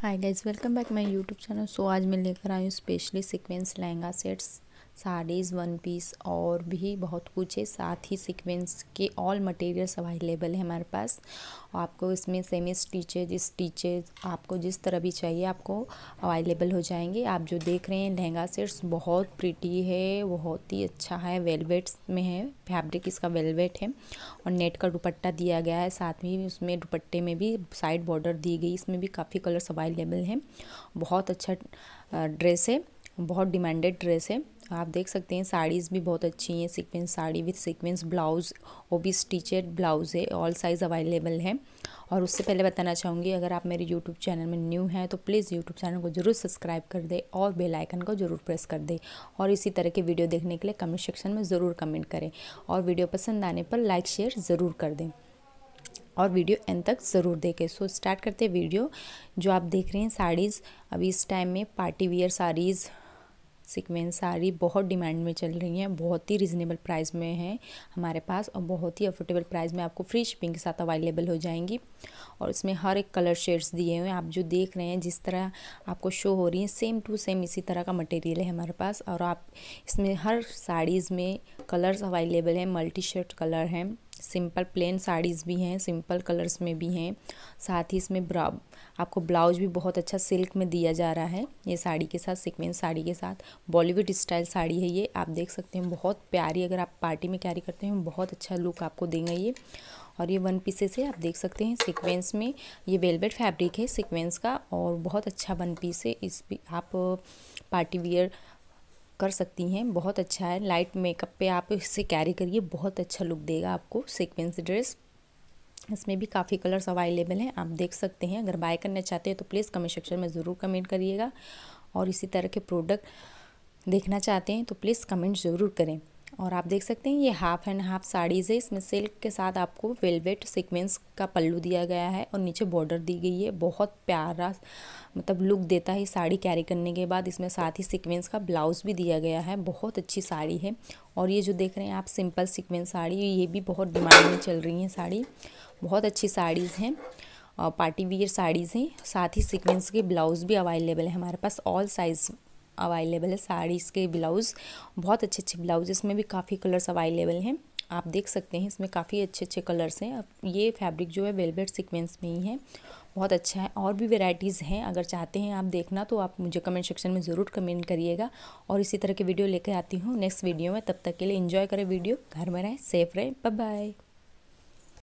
hi guys welcome back my YouTube channel सो आज मैं लेकर आई हूँ specially sequence lehenga sets saris one piece और भी बहुत कुछ है साथ ही सीक्वेंस के ऑल मटेरियल्स अवेलेबल है हमारे पास आपको इसमें सेमी स्टिचेज स्टिचेज आपको जिस तरह भी चाहिए आपको अवेलेबल हो जाएंगे आप जो देख रहे हैं लहंगा सेट्स बहुत प्रिटी है बहुत ही अच्छा है वेलवेट्स में है फैब्रिक इसका वेलवेट है और नेट का दुपट्टा दिया गया है साथ में उसमें दुपट्टे में भी साइड बॉर्डर दी गई इसमें भी काफ़ी कलर्स अवेलेबल हैं बहुत अच्छा ड्रेस है बहुत डिमांडेड ड्रेस है तो आप देख सकते हैं साड़ीज़ भी बहुत अच्छी हैं sequence sari with sequence blouse वो भी स्टिचेड ब्लाउज़ है ऑल साइज़ अवेलेबल है और उससे पहले बताना चाहूँगी अगर आप मेरे यूट्यूब चैनल में न्यू हैं तो प्लीज़ यूट्यूब चैनल को ज़रूर सब्सक्राइब कर दे और बेल आइकन को ज़रूर प्रेस कर दे और इसी तरह के वीडियो देखने के लिए कमेंट सेक्शन में ज़रूर कमेंट करें और वीडियो पसंद आने पर लाइक शेयर ज़रूर कर दें और वीडियो एंड तक ज़रूर देखें सो स्टार्ट करते वीडियो जो आप देख रहे हैं साड़ीज़ अभी इस टाइम में party wear saris sequence sari बहुत डिमांड में चल रही हैं बहुत ही रिजनेबल प्राइस में हैं हमारे पास और बहुत ही अफोर्डेबल प्राइस में आपको फ्री शिपिंग के साथ अवेलेबल हो जाएंगी और इसमें हर एक कलर शेड्स दिए हुए हैं आप जो देख रहे हैं जिस तरह आपको शो हो रही है सेम टू सेम इसी तरह का मटेरियल है हमारे पास और आप इसमें हर साड़ीज़ में कलर्स अवेलेबल हैं मल्टी शेड कलर हैं सिंपल प्लेन साड़ीज़ भी हैं सिंपल कलर्स में भी हैं साथ ही इसमें ब्रा आपको ब्लाउज भी बहुत अच्छा सिल्क में दिया जा रहा है ये साड़ी के साथ सिक्वेंस साड़ी के साथ बॉलीवुड स्टाइल साड़ी है ये आप देख सकते हैं बहुत प्यारी अगर आप पार्टी में कैरी करते हैं बहुत अच्छा लुक आपको देंगे ये और ये वन पीसेस है आप देख सकते हैं सिक्वेंस में ये वेलवेट फैब्रिक है सिक्वेंस का और बहुत अच्छा वन पीस है इस आप पार्टी वियर कर सकती हैं बहुत अच्छा है लाइट मेकअप पे आप इसे कैरी करिए बहुत अच्छा लुक देगा आपको सीक्वेंस ड्रेस इसमें भी काफ़ी कलर्स अवेलेबल हैं आप देख सकते हैं अगर बाय करना चाहते हैं तो प्लीज़ कमेंट सेक्शन में ज़रूर कमेंट करिएगा और इसी तरह के प्रोडक्ट देखना चाहते हैं तो प्लीज़ कमेंट ज़रूर करें और आप देख सकते हैं ये हाफ एंड हाफ साड़ीज़ है इसमें सिल्क के साथ आपको वेलवेट सीक्वेंस का पल्लू दिया गया है और नीचे बॉर्डर दी गई है बहुत प्यारा मतलब लुक देता है साड़ी कैरी करने के बाद इसमें साथ ही सीक्वेंस का ब्लाउज़ भी दिया गया है बहुत अच्छी साड़ी है और ये जो देख रहे हैं आप सिंपल सिक्वेंस साड़ी ये भी बहुत डिमांड में चल रही हैं साड़ी बहुत अच्छी साड़ीज़ हैं पार्टी वियर साड़ीज़ हैं साथ ही सिक्वेंस के ब्लाउज़ भी अवेलेबल है हमारे पास ऑल साइज़ अवेलेबल है साड़ीज़ के ब्लाउज़ बहुत अच्छे अच्छे ब्लाउज इसमें भी काफ़ी कलर्स अवेलेबल हैं आप देख सकते हैं इसमें काफ़ी अच्छे अच्छे कलर्स हैं अब ये फैब्रिक जो है वेलवेट सीक्वेंस में ही है बहुत अच्छा है और भी वेराइटीज़ हैं अगर चाहते हैं आप देखना तो आप मुझे कमेंट सेक्शन में ज़रूर कमेंट करिएगा और इसी तरह की वीडियो लेकर आती हूँ नेक्स्ट वीडियो में तब तक के लिए इन्जॉय करें वीडियो घर में रहें सेफ रहें बाय